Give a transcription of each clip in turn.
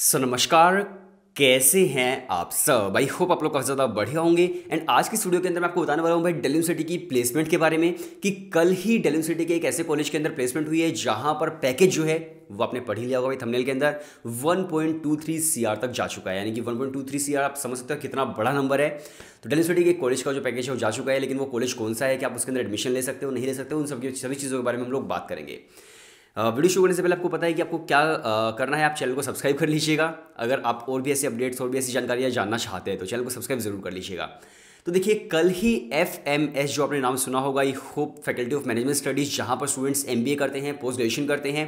सो नमस्कार कैसे हैं आप सब आई होप आप लोग काफ़ी ज़्यादा बढ़िया होंगे एंड आज की स्टूडियो के अंदर मैं आपको बताने वाला हूँ भाई डेल यूनिवर्सिटी की प्लेसमेंट के बारे में कि कल ही डेल यूनिवर्सिटी के एक ऐसे कॉलेज के अंदर प्लेसमेंट हुई है जहाँ पर पैकेज जो है वो आपने पढ़ ही लिया होगा भाई थंबनेल के अंदर 1.23 पॉइंट तक जा चुका है यानी कि 1.23 सीआर आप समझ सकते हो कितना बड़ा नंबर है तो डेल यूनिवर्सिटी के कॉलेज का जो पैकेज है वो जा चुका है लेकिन वो कॉलेज कौन सा है कि आप उसके अंदर एडमिशन ले सकते हो नहीं ले सकते हो उन सब सभी चीज़ों के बारे में हम लोग बात करेंगे वीडियो शुरू करने से पहले आपको पता है कि आपको क्या करना है आप चैनल को सब्सक्राइब कर लीजिएगा अगर आप और भी ऐसी अपडेट्स और भी ऐसी जानकारियाँ जानना चाहते हैं तो चैनल को सब्सक्राइब ज़रूर कर लीजिएगा तो देखिए कल ही एफ एम एस जो आपने नाम सुना होगा ये Hope faculty of management studies जहाँ पर स्टूडेंट्स एम बी ए करते हैं पोस्ट ग्रेजुएशन करते हैं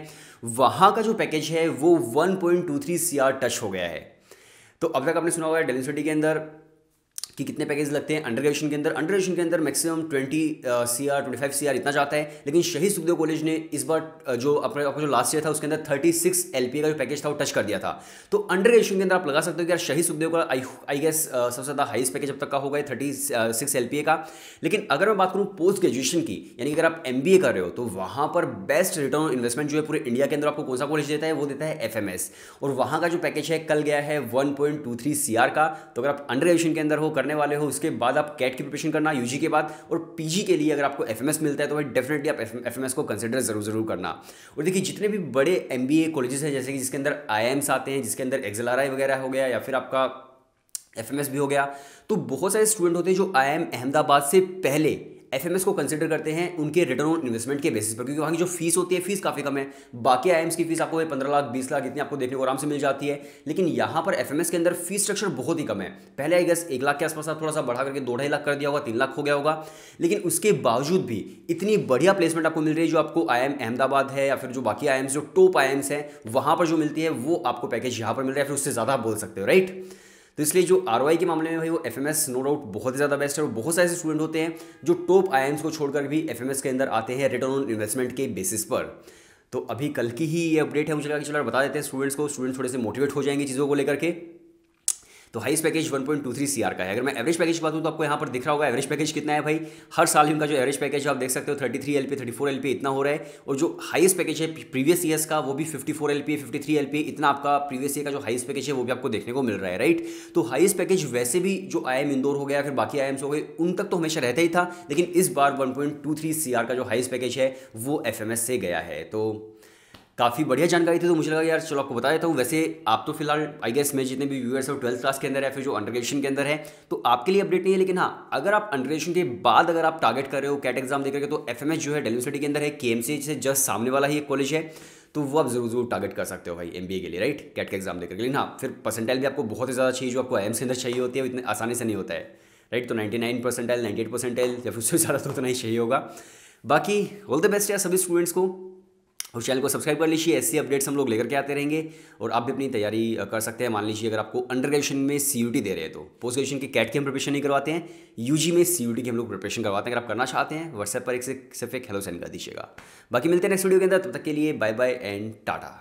वहाँ का जो पैकेज है वो one point two three C R touch हो गया है तो अब तक आपने सुना होगा डेली के अंदर कि कितने पैकेज लगते हैं अंडर ग्रेजुएशन के अंदर अंडर ग्रेजुएशन के अंदर maximum twenty C R twenty five C R इतना जाता है लेकिन शहीद सुखदेव कॉलेज ने इस बार जो अपने आपका जो लास्ट ईयर था उसके अंदर थर्टी सिक्स एल पी का जो पैकेज था वो टच कर दिया था तो अंडर ग्रेजुएशन के अंदर आप लगा सकते हो कि यार शहीद सुखदेव का आई आई गेस सबसे ज़्यादा हाइस्ट पैकेज अब तक का होगा thirty six L P A का लेकिन अगर मैं बात करूँ पोस्ट ग्रेजुएशन की यानी कि अगर आप एम बी ए कर रहे हो तो वहाँ पर बेस्ट रिटर्न ऑन इन्वेस्टमेंट जो है पूरे इंडिया के अंदर आपको कौन सा कॉलेज देता है वो देता है एफ एम एस और वहाँ का जो पैकेज है कल गया है one point two three C R का तो अगर आप अंडर ग्रेजुएशन के अंदर हो कर करने वाले हो उसके बाद आप कैट की प्रिपरेशन करना यू के बाद और पी के लिए अगर आपको एफ मिलता है तो भाई डेफिनेटली आप एफ को कंसिडर ज़रूर ज़रूर करना और देखिए जितने भी बड़े एम बी हैं जैसे कि जिसके अंदर आई आते हैं जिसके अंदर एक्जल वगैरह हो गया या फिर आपका एफ भी हो गया तो बहुत सारे स्टूडेंट होते हैं जो आई अहमदाबाद से पहले एफ को कंसिडर करते हैं उनके रिटर्न ऑन इन्वेस्टमेंट के बेसिस पर क्योंकि वहाँ की जो फीस होती है फीस काफ़ी कम है बाकी आई की फीस आपको पंद्रह लाख बीस लाख इतनी आपको देखने को आराम से मिल जाती है लेकिन यहाँ पर एफ के अंदर फीस स्ट्रक्चर बहुत ही कम है पहले आई गेस एक लाख के आसपास थोड़ा सा बढ़ा करके दो ढाई लाख कर दिया होगा तीन लाख हो गया होगा लेकिन उसके बावजूद भी इतनी बढ़िया प्लेसमेंट आपको मिल रही है जो आपको आई अहमदाबाद है या फिर जो बाकी आई जो टॉप आई एम्स हैं वहाँ पर जो मिलती है वो आपको पैकेज यहाँ पर मिल रहा है फिर उससे ज़्यादा बोल सकते हो राइट तो इसलिए जो आर के मामले में भाई वो एफ नो डाउट बहुत ही ज़्यादा बेस्ट है और बहुत सारे स्टूडेंट होते हैं जो टॉप आई को छोड़कर भी एफ के अंदर आते हैं रिटर्न ऑन इन्वेस्टमेंट के बेसिस पर तो अभी कल की ही ये अपडेट है मुझे लगा कि चलो बता देते हैं स्टूडेंट्स को स्टूडेंट्स थोड़े से मोटिवेट हो जाएंगे चीज़ों को लेकर के तो हाइस पैकेज 1.23 सीआर का है अगर मैं एवरेज पैकेज की बात हूँ तो आपको यहाँ पर दिख रहा होगा एवरेज पैकेज कितना है भाई हर साल इनका जो एवरेज पैकेज है आप देख सकते हो 33 three L thirty four P इतना हो रहा है और जो हाइस्ट पैकेज है प्रीवियस ईयर्स का वो भी 54 four L P fifty three P इतना आपका प्रीवियस ईयर का जो हाइस्ट पैकेज है वो भी आपको देखने को मिल रहा है राइट तो हाइस्ट पैकेज वैसे भी जो आई एम इंदौर हो गया फिर बाकी आई हो गए उन तक तो हमेशा रहता ही था लेकिन इस बार वन पॉइंट का जो हाइस्ट पैकेज है वो एफ से गया है तो काफ़ी बढ़िया जानकारी थी तो मुझे लगा यार चलो आपको बता देता हूँ वैसे आप तो फिलहाल आई गेस में जितने भी व्यूअर्स हैं ट्वेल्थ क्लास के अंदर है फिर जो अंडर ग्रेजुएशन के अंदर है तो आपके लिए अपडेट नहीं है लेकिन हाँ अगर आप अंडर ग्रेजुएशन के बाद अगर आप टारगेट कर रहे हो कैट एग्जाम देकर के तो एफ जो है डेली सिटी के अंदर है के से जस्ट सामने वाला ही एक कॉलेज है तो वो आप जरूर जरूर टारगेट कर सकते हो भाई एम के लिए राइट कैट के एग्जाम देकर के लेकिन हाँ फिर परसेंटाइल भी आपको बहुत ही ज़्यादा चाहिए जो आपको आई के अंदर चाहिए होती है इतने आसानी से नहीं होता है राइट तो 99 परसेंटाइल एट परसेंटाइल या फिर उससे ज़्यादा तो उतना ही चाहिए होगा बाकी ऑल द बेस्ट यार सभी स्टूडेंट्स को और चैनल को सब्सक्राइब कर लीजिए ऐसे अपडेट्स हम लोग लेकर के आते रहेंगे और आप भी अपनी तैयारी कर सकते हैं मान लीजिए अगर आपको अंडर ग्रेजुएशन में सी दे रहे हैं तो पोस्ट ग्रेजुएशन के कैट की हम प्रिपरेशन नहीं करवाते हैं यूजी में सी की हम लोग प्रिपरेशन करवाते हैं अगर आप करना चाहते हैं व्हाट्सएप पर एक से सिर्फ एक हेलो सेंड कर दीजिएगा बाकी मिलते हैं नेक्स्ट वीडियो के अंदर तब तक के लिए बाय बाय एंड टाटा